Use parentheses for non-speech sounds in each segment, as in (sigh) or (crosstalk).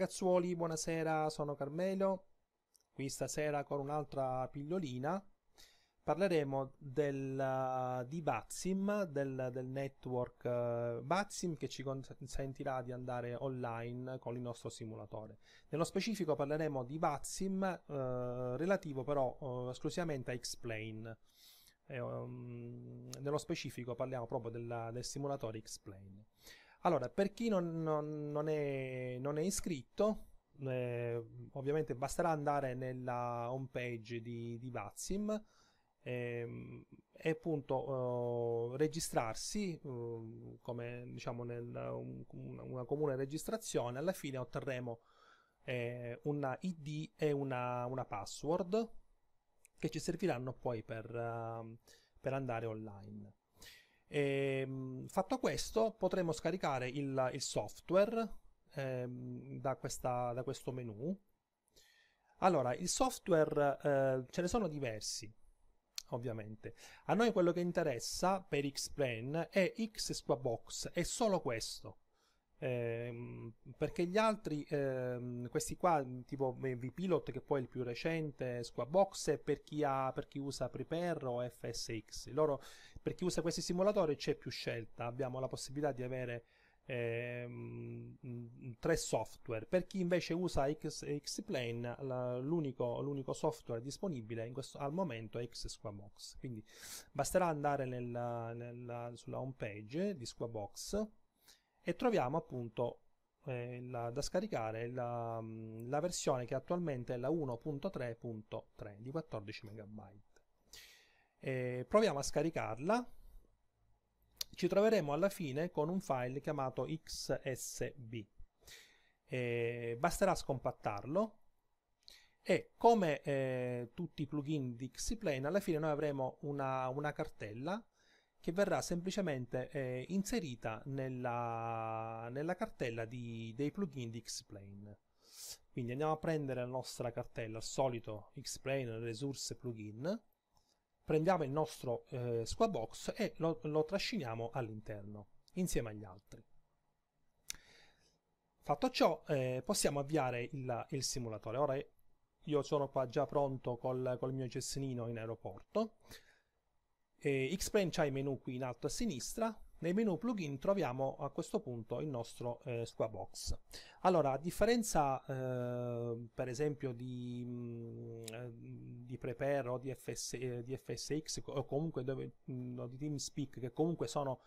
ragazzuoli, buonasera, sono Carmelo. Qui stasera con un'altra pillolina parleremo del, uh, di Batsim, del, del network uh, Batsim che ci consentirà di andare online con il nostro simulatore. Nello specifico parleremo di Batsim eh, uh, relativo però eh, esclusivamente a X-Plane. Eh, um, nello specifico parliamo proprio della, del simulatore X-Plane. Allora, per chi non, non, non, è, non è, iscritto, eh, ovviamente basterà andare nella home page di, di Vatsim e, ehm, e appunto eh, registrarsi eh, come diciamo nel, un, una, comune registrazione. Alla fine otterremo eh, una ID e una, una, password che ci serviranno poi per, eh, per andare online. E, ehm, fatto questo potremo scaricare il, il software eh, da, questa, da, questo menu. Allora, il software eh, ce ne sono diversi, ovviamente. A noi quello che interessa per X-Plane è X Squabox, è solo questo. Eh, perché gli altri, eh, questi qua, tipo VPilot che poi è il più recente, Squabox, è per chi, ha, per chi usa Prepare o FSX. Loro, per chi usa questi simulatori c'è più scelta, abbiamo la possibilità di avere eh, tre software. Per chi invece usa X, Xplane, la, l'unico, l'unico, software disponibile questo, al momento è Xsquabox. Quindi basterà andare nella, nella, sulla home page di Squabox e troviamo appunto eh, la, da scaricare la, mm, la, versione che attualmente è la 1.3.3 di 14 MB. E proviamo a scaricarla, ci troveremo alla fine con un file chiamato XSB. E basterà scompattarlo e come eh, tutti i plugin di Xplane alla fine noi avremo una, una cartella che verrà semplicemente eh, inserita nella, nella cartella di, dei plugin di Xplain. Quindi andiamo a prendere la nostra cartella, al solito Xplain Resource Plugin, prendiamo il nostro eh, Squabox e lo, lo trasciniamo all'interno, insieme agli altri. Fatto ciò, eh, possiamo avviare il, il, simulatore. Ora io sono qua già pronto col, col mio gessinino in aeroporto. Eh, Xplane ha i menu qui in alto a sinistra, nei menu plugin troviamo a questo punto il nostro eh, Squabox. Allora, a differenza eh, per esempio di, mh, mm, eh, di Prepare o di, FS, eh, di, FSX o comunque dove, mh, mm, di TeamSpeak che comunque sono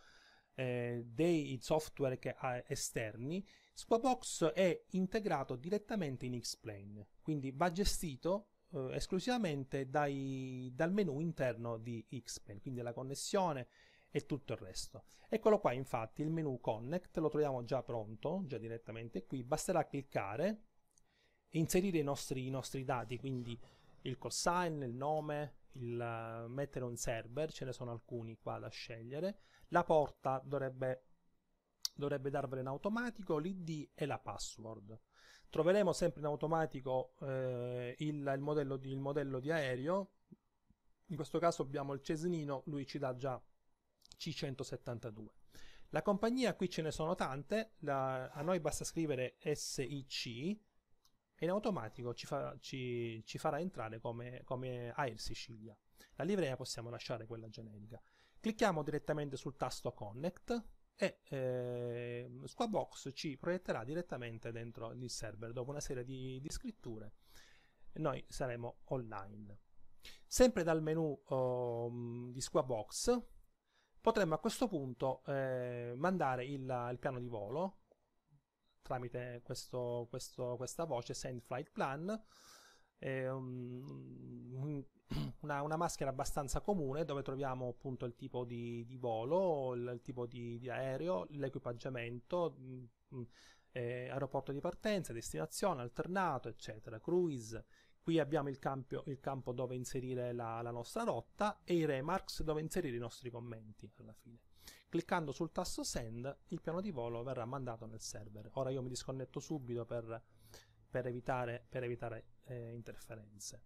eh, dei software che, esterni, Squabox è integrato direttamente in X-Plane, quindi va gestito eh, esclusivamente dai, dal menu interno di Xpen, quindi la connessione e tutto il resto. Eccolo qua infatti, il menu Connect, lo troviamo già pronto, già direttamente qui, basterà cliccare, inserire i nostri, i nostri dati, quindi il cossign, il nome, il, eh, mettere un server, ce ne sono alcuni qua da scegliere, la porta dovrebbe, dovrebbe darvela in automatico, l'id e la password troveremo sempre in automatico eh, il, il, modello di, il, modello di, aereo in questo caso abbiamo il Cesnino lui ci dà già C172 la compagnia qui ce ne sono tante la, a noi basta scrivere SIC e in automatico ci, fa, ci, ci farà entrare come, come Air Sicilia la livrea possiamo lasciare quella generica clicchiamo direttamente sul tasto Connect e eh, Squabox ci proietterà direttamente dentro il server dopo una serie di, di scritture noi saremo online sempre dal menu um, di Squabox potremmo a questo punto eh, mandare il, il, piano di volo tramite questo, questo, questa voce send flight plan eh, (clears throat) una, una, maschera abbastanza comune dove troviamo appunto il tipo di, di volo, il, il tipo di, di, aereo, l'equipaggiamento, mm, mm, eh, aeroporto di partenza, destinazione, alternato, eccetera, cruise. Qui abbiamo il, campio, il campo dove inserire la, la nostra rotta e i remarks dove inserire i nostri commenti alla fine. Cliccando sul tasto send il piano di volo verrà mandato nel server. Ora io mi disconnetto subito per per evitare, per evitare eh, interferenze.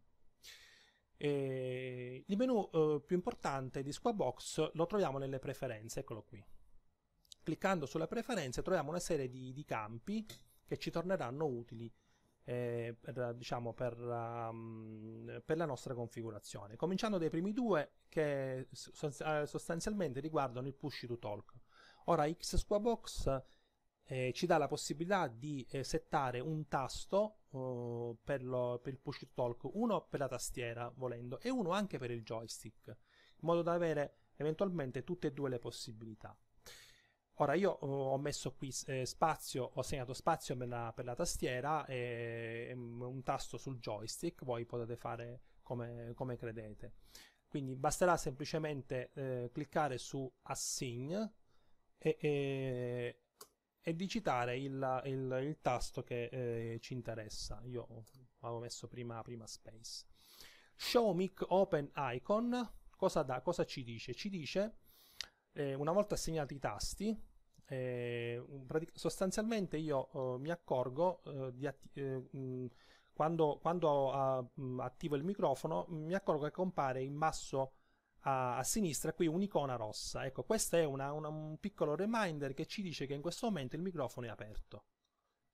E il menu eh, più importante di Squabox lo troviamo nelle preferenze, eccolo qui. Cliccando sulle preferenze troviamo una serie di, di campi che ci torneranno utili eh, per, diciamo, per, um, per, la nostra configurazione. Cominciando dai primi due che eh, sostanzialmente riguardano il push to talk. Ora X Squabox eh, ci dà la possibilità di eh, settare un tasto uh, per, lo, per, il push to talk, uno per la tastiera volendo e uno anche per il joystick, in modo da avere eventualmente tutte e due le possibilità. Ora io eh, ho messo qui eh, spazio, ho segnato spazio per la, per la tastiera e mm, un tasto sul joystick, voi potete fare come, come credete. Quindi basterà semplicemente eh, cliccare su Assign e, e e digitare il, il, il tasto che eh, ci interessa. Io avevo messo prima, prima space. Show mic open icon, cosa, da, cosa ci dice? Ci dice, eh, una volta assegnati i tasti, eh, sostanzialmente io eh, mi accorgo eh, di mh, eh, mm, quando, quando ah, mm, attivo il microfono, mi accorgo che compare in basso a, a sinistra qui un'icona rossa. Ecco, questo è una, una, un piccolo reminder che ci dice che in questo momento il microfono è aperto.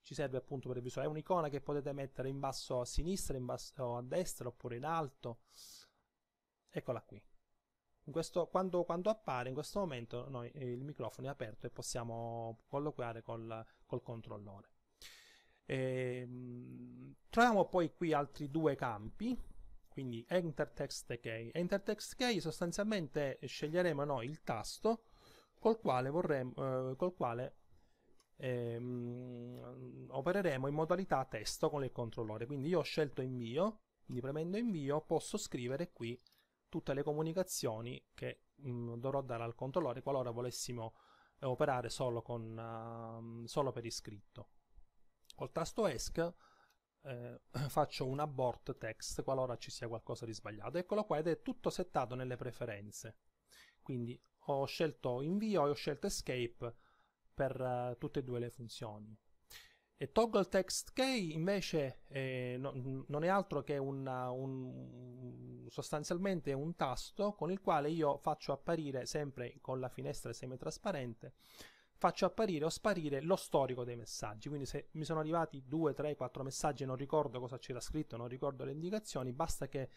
Ci serve appunto per visualizzare. È un'icona che potete mettere in basso a sinistra, in basso a destra oppure in alto. Eccola qui. Questo, quando, quando, appare in questo momento noi, il microfono è aperto e possiamo colloquiare col, col controllore. E, ehm, troviamo poi qui altri due campi quindi enter text decay. Enter text decay sostanzialmente sceglieremo noi il tasto col quale, vorremmo, eh, col quale ehm, opereremo in modalità testo con il controllore. Quindi io ho scelto invio, quindi premendo invio posso scrivere qui tutte le comunicazioni che mh, mm, dovrò dare al controllore qualora volessimo operare solo, con, uh, solo per iscritto. Col tasto ESC eh, (clears throat) faccio un abort text qualora ci sia qualcosa di sbagliato. Eccolo qua ed è tutto settato nelle preferenze. Quindi ho scelto invio e ho scelto escape per uh, tutte e due le funzioni. E toggle text key invece eh, no, non è altro che una, un, sostanzialmente un tasto con il quale io faccio apparire sempre con la finestra semitrasparente faccio apparire o sparire lo storico dei messaggi. Quindi se mi sono arrivati 2, 3, 4 messaggi e non ricordo cosa c'era scritto, non ricordo le indicazioni, basta che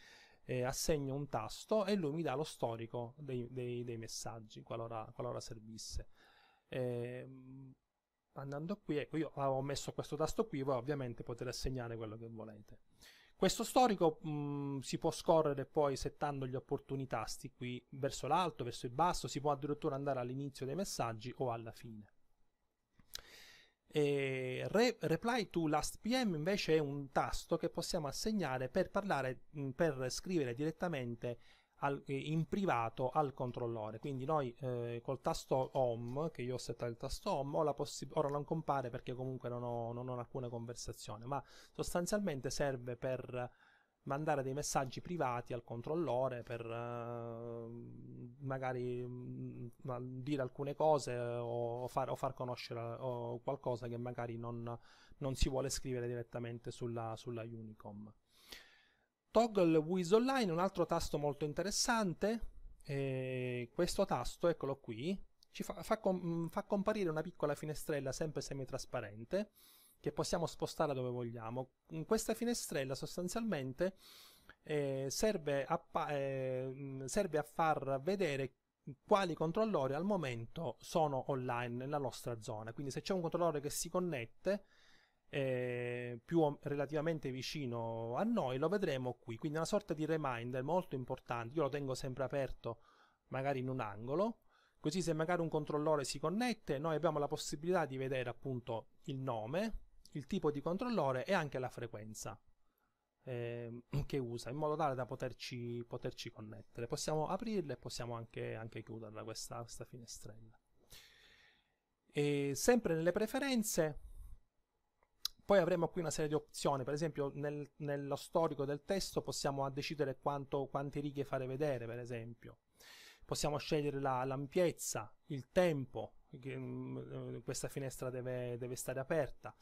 eh, assegno un tasto e lui mi dà lo storico dei, dei, dei messaggi, qualora, qualora servisse. Eh, andando qui, ecco, io ho messo questo tasto qui, voi ovviamente potete assegnare quello che volete. Questo storico mh, mm, si può scorrere poi settando gli opportuni tasti qui verso l'alto, verso il basso, si può addirittura andare all'inizio dei messaggi o alla fine. E reply to last PM invece è un tasto che possiamo assegnare per, parlare, mm, per scrivere direttamente al, in privato al controllore. Quindi noi eh, col tasto home, che io ho settato il tasto home, ho possi- ora non compare perché comunque non ho, non ho alcuna conversazione, ma sostanzialmente serve per mandare dei messaggi privati al controllore per eh, magari mh, mm, dire alcune cose o far, o far conoscere o qualcosa che magari non, non, si vuole scrivere direttamente sulla, sulla Unicom. Toggle with Online, un altro tasto molto interessante, e questo tasto, eccolo qui, ci fa, fa, com mm, fa comparire una piccola finestrella sempre semitrasparente che possiamo spostare dove vogliamo. Mm, questa finestrella sostanzialmente eh, serve, a eh, mm, serve, a far vedere quali controllori al momento sono online nella nostra zona. Quindi se c'è un controllore che si connette eh, più relativamente vicino a noi, lo vedremo qui. Quindi una sorta di reminder molto importante. Io lo tengo sempre aperto, magari in un angolo. Così se magari un controllore si connette, noi abbiamo la possibilità di vedere appunto il nome, il tipo di controllore e anche la frequenza eh, (clears throat) che usa, in modo tale da poterci, poterci connettere. Possiamo aprirla e possiamo anche, anche chiuderla questa, questa finestrella. E sempre nelle preferenze poi avremo qui una serie di opzioni, per esempio nel, nello storico del testo possiamo decidere quanto, quante righe fare vedere, per esempio. Possiamo scegliere la, l'ampiezza, il tempo, che, mm, questa finestra deve, deve stare aperta.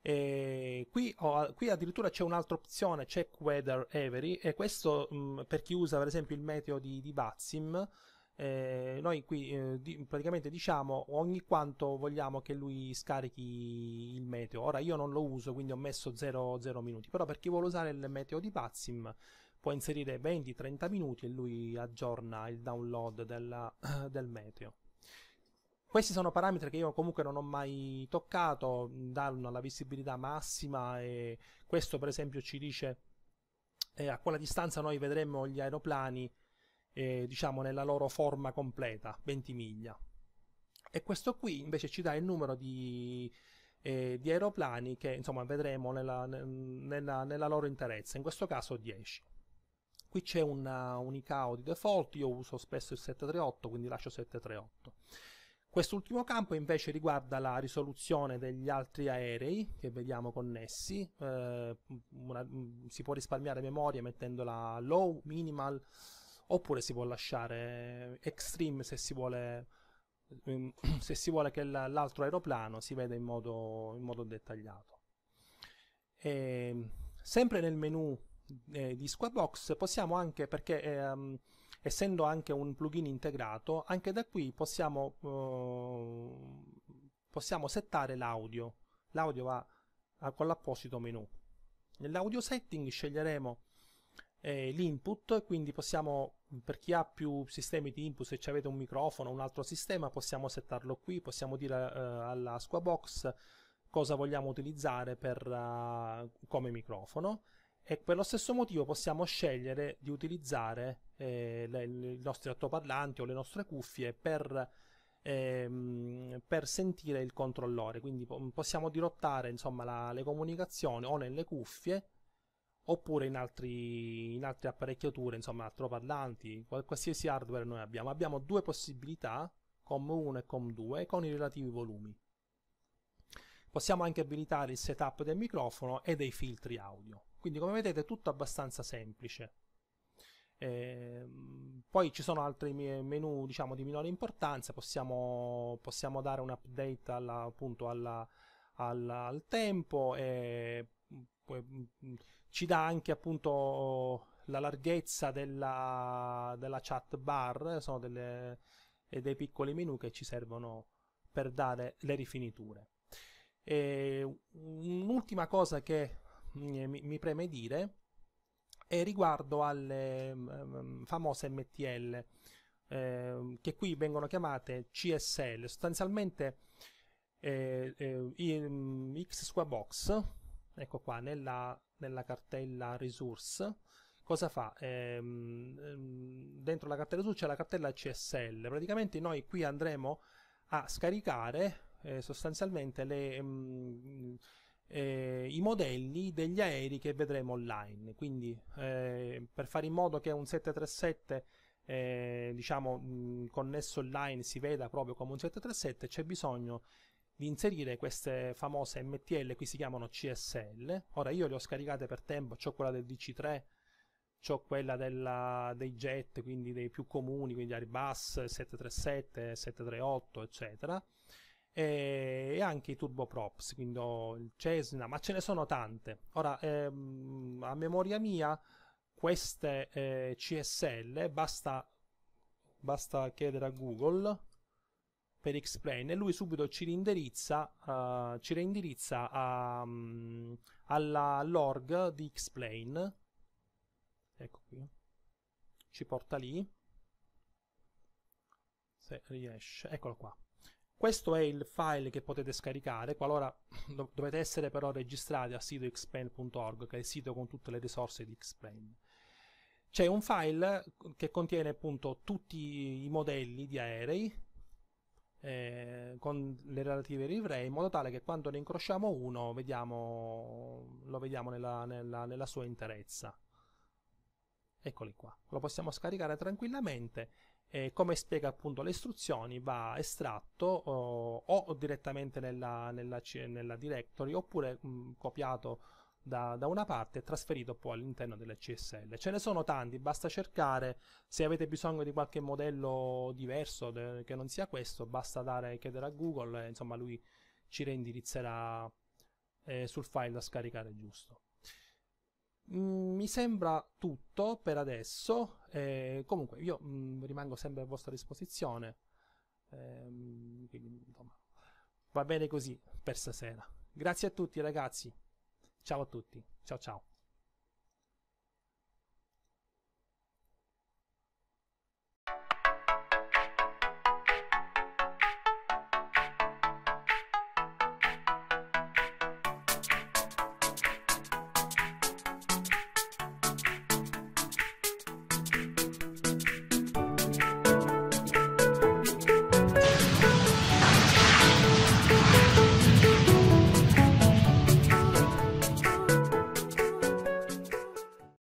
E qui, oh, qui, addirittura c'è un'altra opzione, check weather every, e questo mh, mm, per chi usa per esempio il meteo di, di Bazim eh, noi qui eh, di, praticamente diciamo ogni quanto vogliamo che lui scarichi il meteo. Ora io non lo uso, quindi ho messo 0, 0 minuti, però per chi vuole usare il meteo di Pazim può inserire 20-30 minuti e lui aggiorna il download della, (clears throat) del meteo. Questi sono parametri che io comunque non ho mai toccato, danno la visibilità massima e questo per esempio ci dice eh, a quale distanza noi vedremo gli aeroplani eh, diciamo nella loro forma completa, 20 miglia. E questo qui invece ci dà il numero di, eh, di aeroplani che insomma vedremo nella, nella, nella, loro interezza, in questo caso 10. Qui c'è una, un ICAO di default, io uso spesso il 738, quindi lascio 738. Quest'ultimo campo invece riguarda la risoluzione degli altri aerei che vediamo connessi, eh, una, si può risparmiare memoria mettendola low, minimal, oppure si può lasciare extreme se si vuole, ehm, (clears throat) se si vuole che l'altro aeroplano si veda in modo, in modo dettagliato. E, ehm, sempre nel menu eh, di Squarebox possiamo anche, perché ehm, essendo anche un plugin integrato, anche da qui possiamo, eh, possiamo settare l'audio. L'audio va con l'apposito menu. Nell'audio setting sceglieremo eh, l'input, quindi possiamo per chi ha più sistemi di input, se avete un microfono o un altro sistema, possiamo settarlo qui, possiamo dire eh, alla Squabox cosa vogliamo utilizzare per, uh, come microfono e per lo stesso motivo possiamo scegliere di utilizzare eh, le, le, i nostri altoparlanti o le nostre cuffie per, ehm, per sentire il controllore, quindi possiamo dirottare insomma, la, le comunicazioni o nelle cuffie oppure in, altri, in altre apparecchiature, insomma, altroparlanti, qualsiasi hardware noi abbiamo. Abbiamo due possibilità, COM1 e COM2, con i relativi volumi. Possiamo anche abilitare il setup del microfono e dei filtri audio. Quindi come vedete è tutto abbastanza semplice. Eh, poi ci sono altri menu diciamo, di minore importanza, possiamo, possiamo dare un update alla, appunto alla, alla, al tempo e ci dà anche appunto la larghezza della, della chat bar, sono delle, dei piccoli menu che ci servono per dare le rifiniture. E un'ultima cosa che mi, preme dire è riguardo alle mm, mm, famose MTL, eh, che qui vengono chiamate CSL, sostanzialmente eh, eh, mm, X Squabox ecco qua, nella, nella cartella resource, cosa fa? Ehm, ehm dentro la cartella resource c'è la cartella CSL, praticamente noi qui andremo a scaricare eh, sostanzialmente le, mh, ehm, eh, i modelli degli aerei che vedremo online, quindi eh, per fare in modo che un 737 eh, diciamo mh, connesso online si veda proprio come un 737 c'è bisogno di inserire queste famose MTL, qui si chiamano CSL. Ora io le ho scaricate per tempo, ho quella del DC3, ho quella della, dei jet, quindi dei più comuni, quindi Airbus 737, 738, eccetera. E, anche i turboprops, quindi ho il Cessna, ma ce ne sono tante. Ora, ehm, a memoria mia, queste eh, CSL basta, basta chiedere a Google per x e lui subito ci rindirizza, uh, ci rindirizza a, um, alla log di X-Plane. Ecco qui. Ci porta lì. Se riesce. Eccolo qua. Questo è il file che potete scaricare, qualora (laughs) dov dovete essere però registrati al sito xplane.org, che è il sito con tutte le risorse di Xplane. C'è un file che contiene appunto tutti i modelli di aerei, eh, con le relative livree in modo tale che quando ne incrociamo uno vediamo, lo vediamo nella, nella, nella sua interezza. Eccoli qua, lo possiamo scaricare tranquillamente e come spiega appunto le istruzioni va estratto o, oh, o direttamente nella, nella, nella, directory oppure mh, copiato da, da, una parte e trasferito poi all'interno delle CSL. Ce ne sono tanti, basta cercare, se avete bisogno di qualche modello diverso de, che non sia questo, basta dare, chiedere a Google, e, insomma lui ci reindirizzerà eh, sul file da scaricare giusto. Mm, mi sembra tutto per adesso, eh, comunque io mm, rimango sempre a vostra disposizione, eh, quindi, insomma, va bene così per stasera. Grazie a tutti ragazzi. Ciao a tutti, ciao ciao.